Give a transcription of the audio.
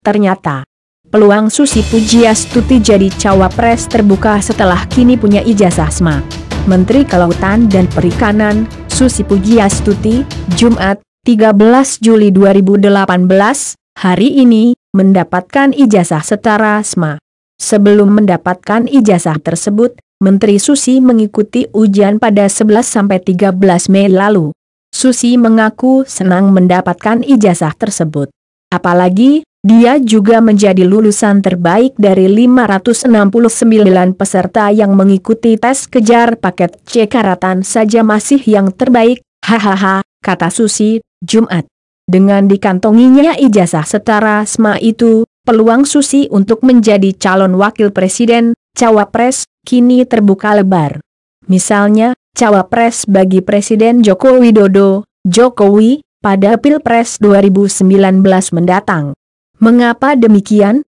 Ternyata, peluang Susi Pujiastuti jadi cawapres terbuka setelah kini punya ijazah SMA. Menteri Kelautan dan Perikanan, Susi Pujiastuti, Jumat, 13 Juli 2018, hari ini, mendapatkan ijazah setara SMA. Sebelum mendapatkan ijazah tersebut, Menteri Susi mengikuti ujian pada 11-13 Mei lalu. Susi mengaku senang mendapatkan ijazah tersebut. Apalagi, dia juga menjadi lulusan terbaik dari 569 peserta yang mengikuti tes kejar paket C karatan saja masih yang terbaik, hahaha, kata Susi, Jumat. Dengan dikantonginya ijazah setara SMA itu, peluang Susi untuk menjadi calon wakil presiden, cawapres, kini terbuka lebar. Misalnya, cawapres bagi Presiden Joko Widodo, Jokowi, pada Pilpres 2019 mendatang. Mengapa demikian?